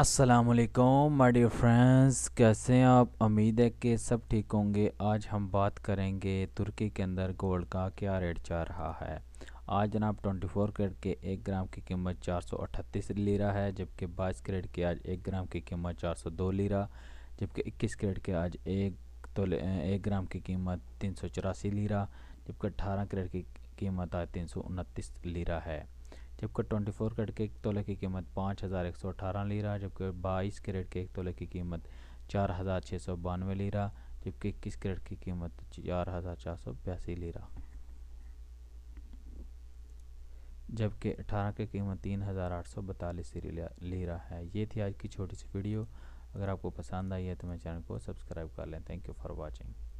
असलकम my dear friends कैसे हैं आप उम्मीद है कि सब ठीक होंगे आज हम बात करेंगे तुर्की के अंदर गोल्ड का क्या रेट चल रहा है आज जनाब 24 कैरेट के एक ग्राम की कीमत चार सौ अठतीस लीरा है जबकि 22 कैरेट के आज एक ग्राम की कीमत चार सौ दो लीरा जबकि 21 कैरेट के आज एक तो एक ग्राम की कीमत तीन सौ चौरासी लीरा जबकि अठारह कैरेट की कीमत आज तीन सौ उनतीस लीरा है जबकि ट्वेंटी फोर कैरेट के एक तोले की कीमत पाँच हज़ार एक सौ अठारह लीरा जबकि बाईस कैरेट के एक तोले की कीमत चार हज़ार छः सौ बानवे लीरा जबकि इक्कीस कैरेट की कीमत चार हज़ार चार सौ बयासी लीरा जबकि अठारह की कीमत तीन हज़ार आठ सौ बतालीस लीरा है ये थी आज की छोटी सी वीडियो अगर आपको पसंद आई है तो मेरे चैनल को सब्सक्राइब कर लें थैंक यू फॉर वॉचिंग